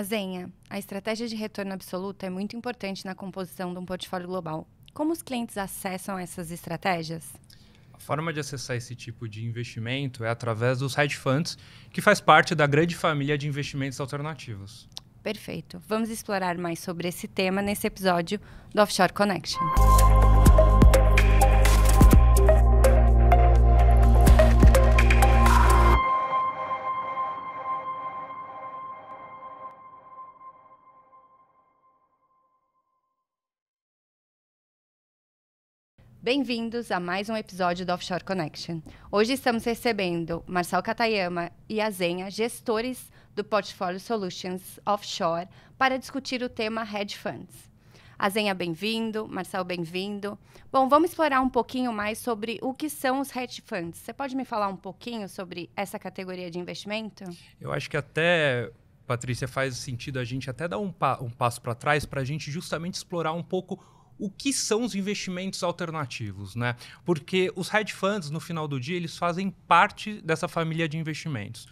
A a estratégia de retorno absoluto é muito importante na composição de um portfólio global. Como os clientes acessam essas estratégias? A forma de acessar esse tipo de investimento é através dos hedge funds, que faz parte da grande família de investimentos alternativos. Perfeito. Vamos explorar mais sobre esse tema nesse episódio do Offshore Connection. Bem-vindos a mais um episódio do Offshore Connection. Hoje estamos recebendo Marcel Katayama e Azenha, gestores do Portfolio Solutions Offshore, para discutir o tema Hedge Funds. Azenha, bem-vindo. Marcel, bem-vindo. Bom, vamos explorar um pouquinho mais sobre o que são os hedge funds. Você pode me falar um pouquinho sobre essa categoria de investimento? Eu acho que até Patrícia, faz sentido a gente até dar um, pa um passo para trás para a gente justamente explorar um pouco o que são os investimentos alternativos, né? Porque os hedge funds, no final do dia, eles fazem parte dessa família de investimentos.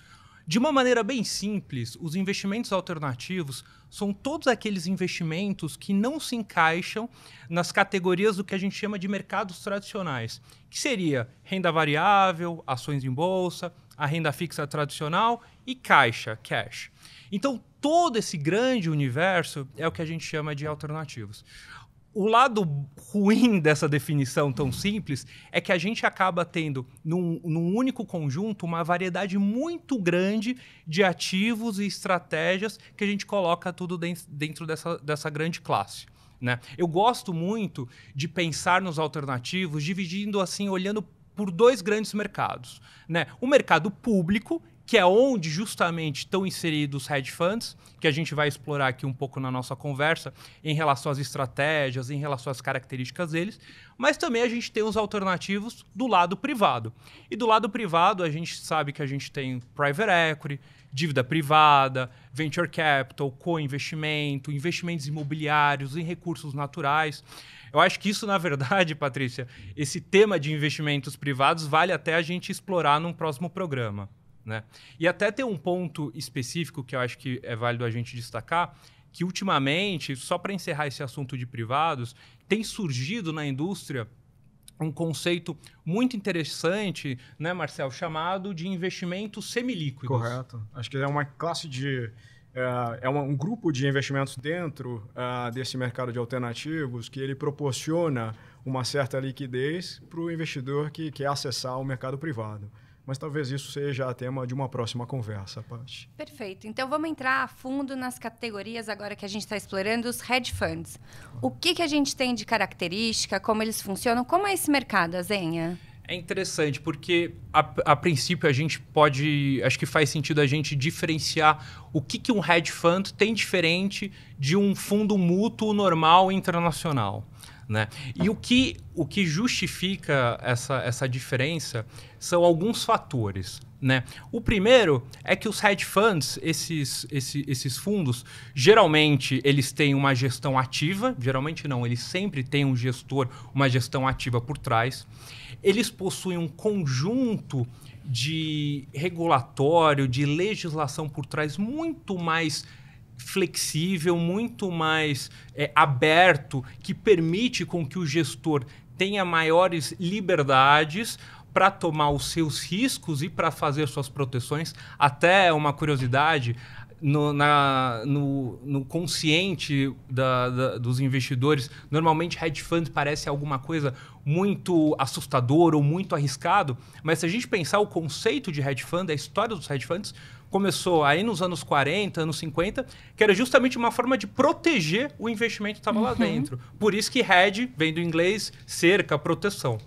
De uma maneira bem simples, os investimentos alternativos são todos aqueles investimentos que não se encaixam nas categorias do que a gente chama de mercados tradicionais, que seria renda variável, ações em bolsa, a renda fixa tradicional e caixa, cash. Então, todo esse grande universo é o que a gente chama de alternativos o lado ruim dessa definição tão simples é que a gente acaba tendo, num, num, único conjunto, uma variedade muito grande de ativos e estratégias que a gente coloca tudo dentro dessa, dessa grande classe. Né? Eu gosto muito de pensar nos alternativos, dividindo assim, olhando por dois grandes mercados. Né? O mercado público, que é onde justamente estão inseridos os hedge funds, que a gente vai explorar aqui um pouco na nossa conversa em relação às estratégias, em relação às características deles, mas também a gente tem os alternativos do lado privado. E do lado privado, a gente sabe que a gente tem private equity, dívida privada, venture capital, co-investimento, investimentos imobiliários em recursos naturais. Eu acho que isso, na verdade, Patrícia, esse tema de investimentos privados vale até a gente explorar num próximo programa. Né? E até tem um ponto específico que eu acho que é válido a gente destacar, que ultimamente, só para encerrar esse assunto de privados, tem surgido na indústria um conceito muito interessante, né, Marcel, chamado de investimentos semilíquidos. Correto. Acho que é uma classe de é, é um grupo de investimentos dentro uh, desse mercado de alternativos que ele proporciona uma certa liquidez para o investidor que quer acessar o mercado privado mas talvez isso seja tema de uma próxima conversa, Paty. Perfeito. Então vamos entrar a fundo nas categorias agora que a gente está explorando os hedge funds. O que, que a gente tem de característica, como eles funcionam, como é esse mercado, Azenha? É interessante, porque a, a, princípio a gente pode. Acho que faz sentido a gente diferenciar o que, que um hedge fund tem diferente de um fundo mútuo normal internacional. Né? E o que, o que justifica essa, essa diferença são alguns fatores. Né? O primeiro é que os hedge funds, esses, esses, esses fundos, geralmente eles têm uma gestão ativa, geralmente não, eles sempre têm um gestor, uma gestão ativa por trás. Eles possuem um conjunto de regulatório, de legislação por trás muito mais flexível, muito mais é, aberto, que permite com que o gestor tenha maiores liberdades para tomar os seus riscos e para fazer suas proteções. Até uma curiosidade, no, na, no, no consciente da, da, dos investidores, normalmente hedge fund parece alguma coisa muito assustador ou muito arriscado, mas se a gente pensar o conceito de hedge fund, a história dos hedge funds, começou aí nos anos 40, anos 50, que era justamente uma forma de proteger o investimento que estava uhum. lá dentro. Por isso que hedge vem do inglês cerca, proteção.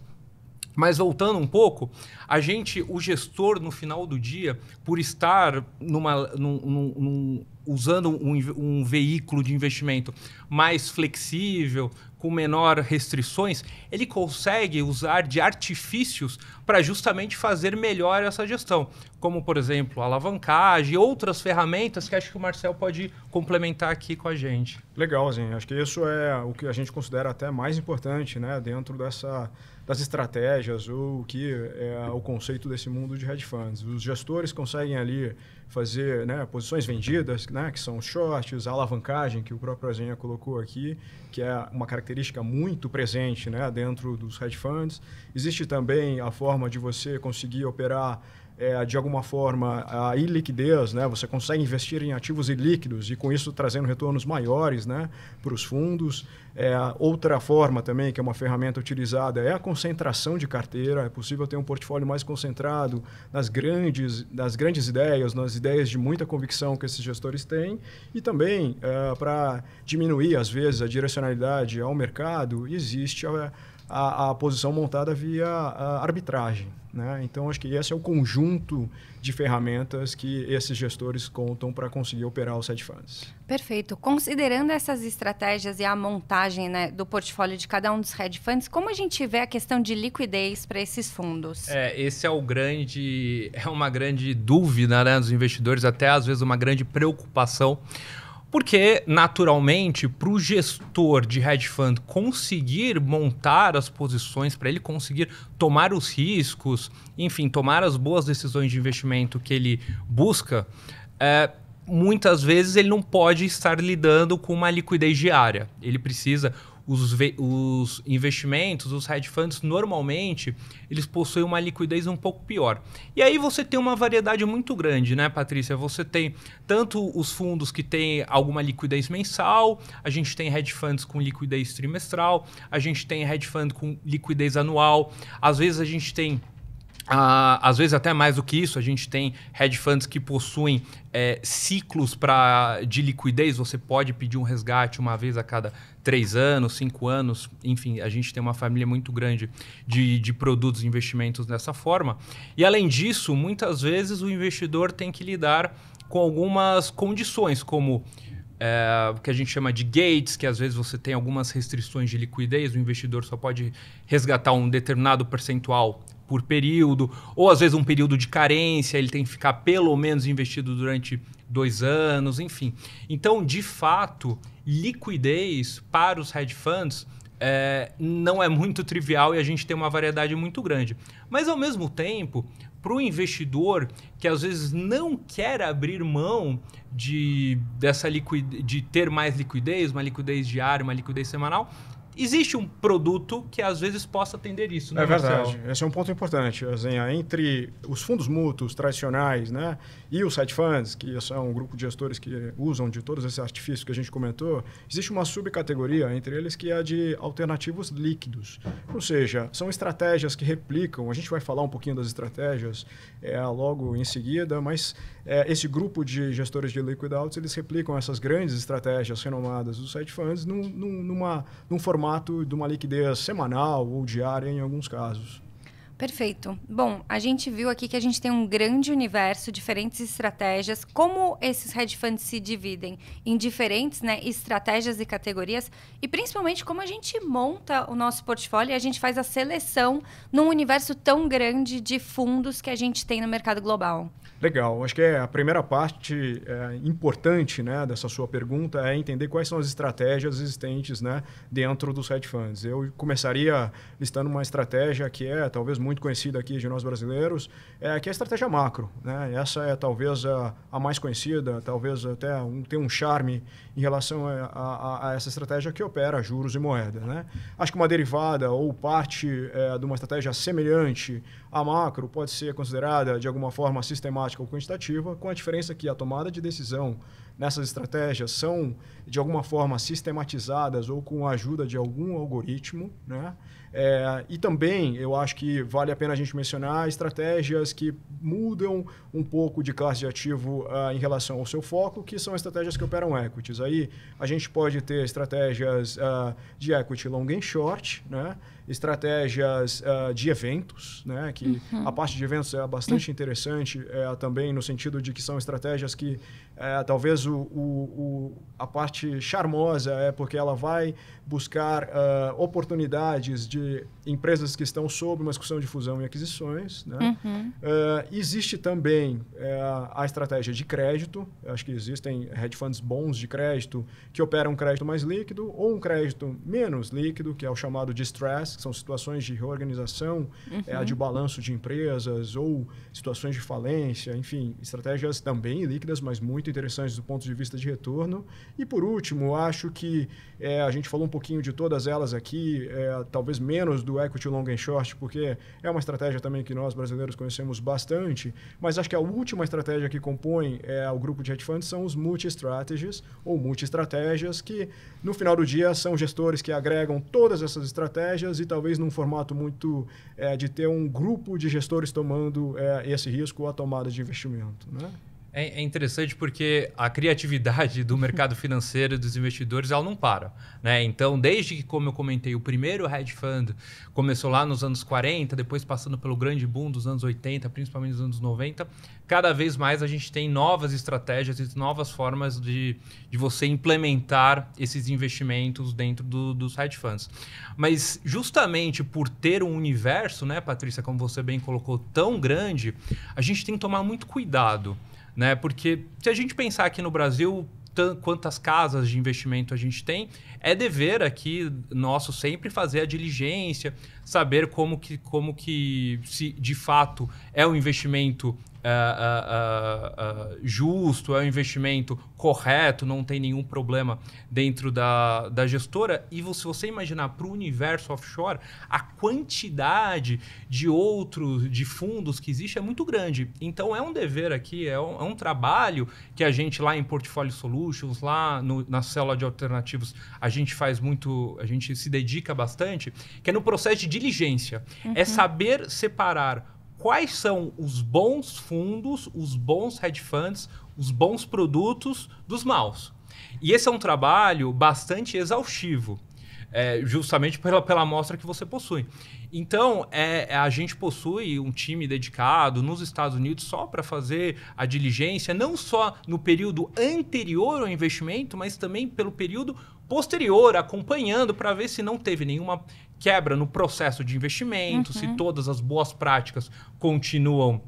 Mas voltando um pouco, a gente, o gestor, no final do dia, por estar numa, num, num, num, usando um, um, veículo de investimento mais flexível, com menor restrições, ele consegue usar de artifícios para justamente fazer melhor essa gestão, como por exemplo alavancagem, outras ferramentas que acho que o Marcel pode complementar aqui com a gente. Legal, Zinho. Acho que isso é o que a gente considera até mais importante, né, dentro dessa das estratégias ou que é o conceito desse mundo de hedge funds. Os gestores conseguem ali fazer né, posições vendidas, né, que são shorts, a alavancagem que o próprio Azinha colocou aqui, que é uma característica característica muito presente né, dentro dos hedge funds. Existe também a forma de você conseguir operar é, de alguma forma, a iliquidez, né? Você consegue investir em ativos ilíquidos e com isso trazendo retornos maiores, né? Para os fundos. É, outra forma também, que é uma ferramenta utilizada, é a concentração de carteira. É possível ter um portfólio mais concentrado nas grandes, nas grandes ideias, nas ideias de muita convicção que esses gestores têm. E também, é, para diminuir, às vezes, a direcionalidade ao mercado, existe a a, a posição montada via arbitragem. Né? Então, acho que esse é o conjunto de ferramentas que esses gestores contam para conseguir operar os hedge funds. Perfeito. Considerando essas estratégias e a montagem né, do portfólio de cada um dos hedge funds, como a gente vê a questão de liquidez para esses fundos? É, esse é o grande, é uma grande dúvida né, dos investidores, até às vezes uma grande preocupação porque, naturalmente, para o gestor de hedge fund conseguir montar as posições, para ele conseguir tomar os riscos, enfim, tomar as boas decisões de investimento que ele busca, é, muitas vezes ele não pode estar lidando com uma liquidez diária. Ele precisa os, os investimentos, os hedge funds, normalmente, eles possuem uma liquidez um pouco pior. E aí você tem uma variedade muito grande, né, Patrícia? Você tem tanto os fundos que têm alguma liquidez mensal, a gente tem hedge funds com liquidez trimestral, a gente tem hedge fund com liquidez anual, às vezes a gente tem ah, às vezes até mais do que isso, a gente tem hedge funds que possuem é, ciclos pra, de liquidez, você pode pedir um resgate uma vez a cada três anos, cinco anos, enfim, a gente tem uma família muito grande de, de produtos e investimentos dessa forma. E além disso, muitas vezes o investidor tem que lidar com algumas condições, como é, o que a gente chama de gates, que às vezes você tem algumas restrições de liquidez, o investidor só pode resgatar um determinado percentual por período, ou às vezes um período de carência, ele tem que ficar pelo menos investido durante dois anos, enfim. Então, de fato, liquidez para os hedge funds é, não é muito trivial e a gente tem uma variedade muito grande. Mas, ao mesmo tempo, para o investidor que às vezes não quer abrir mão de, dessa liquid, de ter mais liquidez, uma liquidez diária, uma liquidez semanal, existe um produto que às vezes possa atender isso, né, É verdade. Marcelo? Esse é um ponto importante. Assim, entre os fundos mútuos tradicionais né, e os side funds, que são um grupo de gestores que usam de todos esses artifícios que a gente comentou, existe uma subcategoria entre eles que é a de alternativos líquidos. Ou seja, são estratégias que replicam, a gente vai falar um pouquinho das estratégias é, logo em seguida, mas é, esse grupo de gestores de liquid outs, eles replicam essas grandes estratégias renomadas dos side funds num, num, numa, num formato formato de uma liquidez semanal ou diária em alguns casos. Perfeito. Bom, a gente viu aqui que a gente tem um grande universo, diferentes estratégias. Como esses hedge funds se dividem em diferentes né, estratégias e categorias? E principalmente como a gente monta o nosso portfólio e a gente faz a seleção num universo tão grande de fundos que a gente tem no mercado global? Legal. Acho que é a primeira parte é, importante né, dessa sua pergunta é entender quais são as estratégias existentes né, dentro dos hedge funds. Eu começaria listando uma estratégia que é talvez muito muito conhecida aqui de nós brasileiros, é, que é a estratégia macro. Né? Essa é talvez a, a mais conhecida, talvez até um, tem um charme em relação a, a, a, essa estratégia que opera juros e moeda. Né? Acho que uma derivada ou parte é, de uma estratégia semelhante à macro pode ser considerada de alguma forma sistemática ou quantitativa, com a diferença que a tomada de decisão nessas estratégias são de alguma forma sistematizadas ou com a ajuda de algum algoritmo, né? É, e também eu acho que vale a pena a gente mencionar estratégias que mudam um pouco de classe de ativo uh, em relação ao seu foco, que são estratégias que operam equities. Aí a gente pode ter estratégias uh, de equity long and short, né? estratégias uh, de eventos, né? que uhum. a parte de eventos é bastante interessante é, também no sentido de que são estratégias que é, talvez o, o, o, a parte parte charmosa, é porque ela vai buscar uh, oportunidades de empresas que estão sob uma discussão de fusão e aquisições. Né? Uhum. Uh, existe também uh, a estratégia de crédito. Acho que existem hedge funds bons de crédito que operam um crédito mais líquido ou um crédito menos líquido, que é o chamado de stress, que são situações de reorganização, eh, uhum. de balanço de empresas ou situações de falência. Enfim, estratégias também líquidas, mas muito interessantes do ponto de vista de retorno. E, por último, acho que eh, a gente falou um pouco pouquinho de todas elas aqui, é, talvez menos do equity long and short, porque é uma estratégia também que nós brasileiros conhecemos bastante, mas acho que a última estratégia que compõe é, o grupo de hedge funds são os multi-strategies ou multi-estratégias, que no final do dia são gestores que agregam todas essas estratégias e talvez num formato muito é, de ter um grupo de gestores tomando é, esse risco ou a tomada de investimento. Né? É, é interessante porque a criatividade do mercado financeiro dos investidores ela não para. Né? Então, desde que, como eu comentei, o primeiro hedge fund começou lá nos anos 40, depois passando pelo grande boom dos anos 80, principalmente dos anos 90, cada vez mais a gente tem novas estratégias e novas formas de, de você implementar esses investimentos dentro do, dos hedge funds. Mas justamente por ter um universo, né, Patrícia, como você bem colocou, tão grande, a gente tem que tomar muito cuidado né? Porque se a gente pensar aqui no Brasil quantas casas de investimento a gente tem, é dever aqui nosso sempre fazer a diligência, saber como que, como que se de fato é um investimento é, é, é, justo, é um investimento correto, não tem nenhum problema dentro da, da gestora. E se você imaginar para o universo offshore, a quantidade de outros, de fundos que existe é muito grande. Então é um dever aqui, é um, é um trabalho que a gente lá em Portfolio Solutions, lá no, na célula de alternativos, a gente faz muito, a gente se dedica bastante, que é no processo de diligência. Uhum. É saber separar quais são os bons fundos, os bons hedge funds, os bons produtos dos maus. E esse é um trabalho bastante exaustivo, é, justamente pela, pela amostra que você possui. Então, é, é a gente possui um time dedicado nos Estados Unidos só para fazer a diligência, não só no período anterior ao investimento, mas também pelo período posterior, acompanhando para ver se não teve nenhuma quebra no processo de investimento, uhum. se todas as boas práticas continuam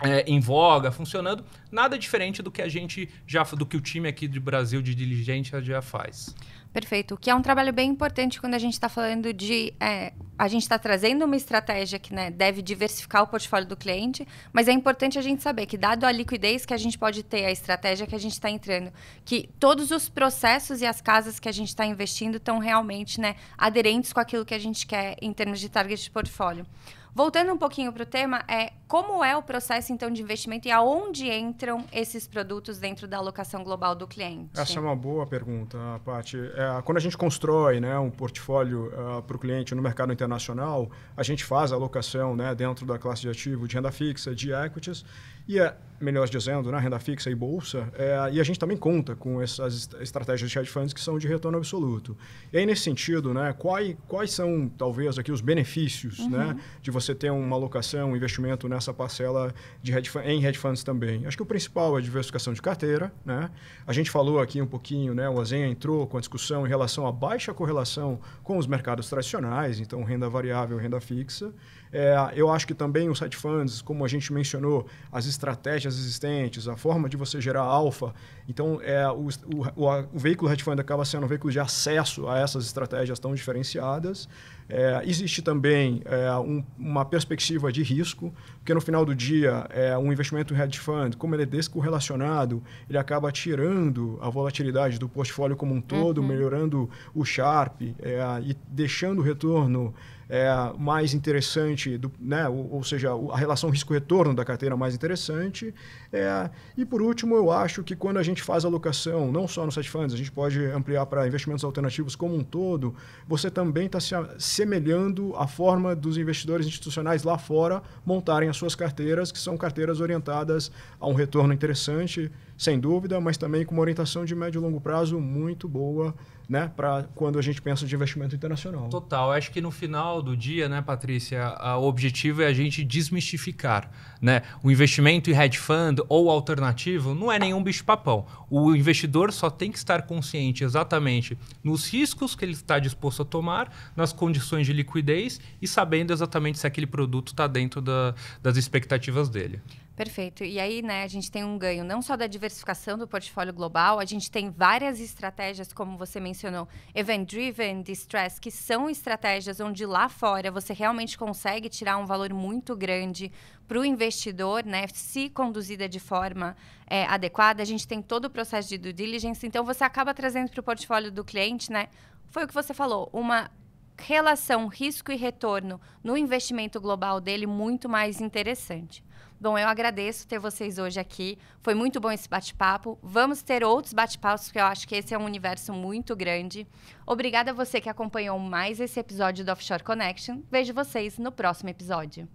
é, em voga, funcionando, nada diferente do que a gente já do que o time aqui do Brasil de diligência já faz. Perfeito. O que é um trabalho bem importante quando a gente está falando de. É, a gente está trazendo uma estratégia que né, deve diversificar o portfólio do cliente, mas é importante a gente saber que, dado a liquidez que a gente pode ter, a estratégia que a gente está entrando, que todos os processos e as casas que a gente está investindo estão realmente né, aderentes com aquilo que a gente quer em termos de target de portfólio. Voltando um pouquinho para o tema, é como é o processo então de investimento e aonde entram esses produtos dentro da alocação global do cliente? Essa é uma boa pergunta, Paty é, quando a gente constrói né, um portfólio uh, ah, para o cliente no mercado internacional, a gente faz a alocação né, dentro da classe de ativo de renda fixa, de equities, e é, melhor dizendo, né, renda fixa e bolsa, é, e a gente também conta com essas estratégias de hedge funds que são de retorno absoluto. E aí, nesse sentido, né, quais, quais são, talvez, aqui os benefícios uhum. né, de você ter uma alocação, um investimento nessa parcela de hedge fund, em hedge funds também? Acho que o principal é a diversificação de carteira. Né? A gente falou aqui um pouquinho, né, o Azen entrou com a discussão em relação à baixa correlação com os mercados tradicionais, então renda variável, renda fixa. É, eu acho que também os hedge funds, como a gente mencionou, as estratégias existentes, a forma de você gerar alfa. Então, é, o, o, o, o veículo hedge fund acaba sendo um veículo de acesso a essas estratégias tão diferenciadas. É, existe também é, um, uma perspectiva de risco, porque no final do dia, é, um investimento em hedge fund, como ele é descorrelacionado, ele acaba tirando a volatilidade do portfólio como um todo, uhum. melhorando o Sharp é, e deixando o retorno é, mais interessante, do, né? ou, ou seja, a relação risco-retorno da carteira mais interessante. É, e por último, eu acho que quando a gente faz alocação, não só nos hedge funds, a gente pode ampliar para investimentos alternativos como um todo, você também está se assemelhando a forma dos investidores institucionais lá fora montarem as suas carteiras, que são carteiras orientadas a um retorno interessante, sem dúvida, mas também com uma orientação de médio e longo prazo muito boa né, para quando a gente pensa de investimento internacional. Total, acho que no final do dia, né, Patrícia, a, o objetivo é a gente desmistificar, né? O investimento em hedge fund ou alternativo não é nenhum bicho papão. O investidor só tem que estar consciente exatamente nos riscos que ele está disposto a tomar, nas condições de liquidez e sabendo exatamente se aquele produto está dentro da, das expectativas dele. Perfeito. E aí, né, a gente tem um ganho não só da diversificação do portfólio global, a gente tem várias estratégias, como você mencionou, mencionou, event-driven, distress, que são estratégias onde lá fora você realmente consegue tirar um valor muito grande para o investidor, né, se conduzida de forma é, adequada. A gente tem todo o processo de due diligence, então você acaba trazendo para o portfólio do cliente, né? Foi o que você falou, uma relação risco e retorno no investimento global dele muito mais interessante. Bom, eu agradeço ter vocês hoje aqui. Foi muito bom esse bate-papo. Vamos ter outros bate-papos, porque eu acho que esse é um universo muito grande. Obrigada a você que acompanhou mais esse episódio do Offshore Connection. Vejo vocês no próximo episódio.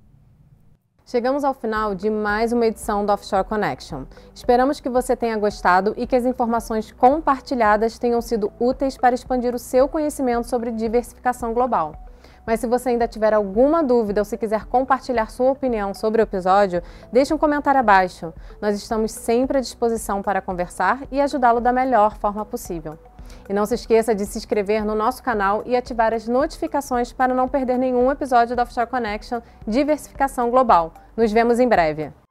Chegamos ao final de mais uma edição do Offshore Connection. Esperamos que você tenha gostado e que as informações compartilhadas tenham sido úteis para expandir o seu conhecimento sobre diversificação global. Mas se você ainda tiver alguma dúvida ou se quiser compartilhar sua opinião sobre o episódio, deixe um comentário abaixo. Nós estamos sempre à disposição para conversar e ajudá-lo da melhor forma possível. E não se esqueça de se inscrever no nosso canal e ativar as notificações para não perder nenhum episódio da Offshore Connection Diversificação Global. Nos vemos em breve.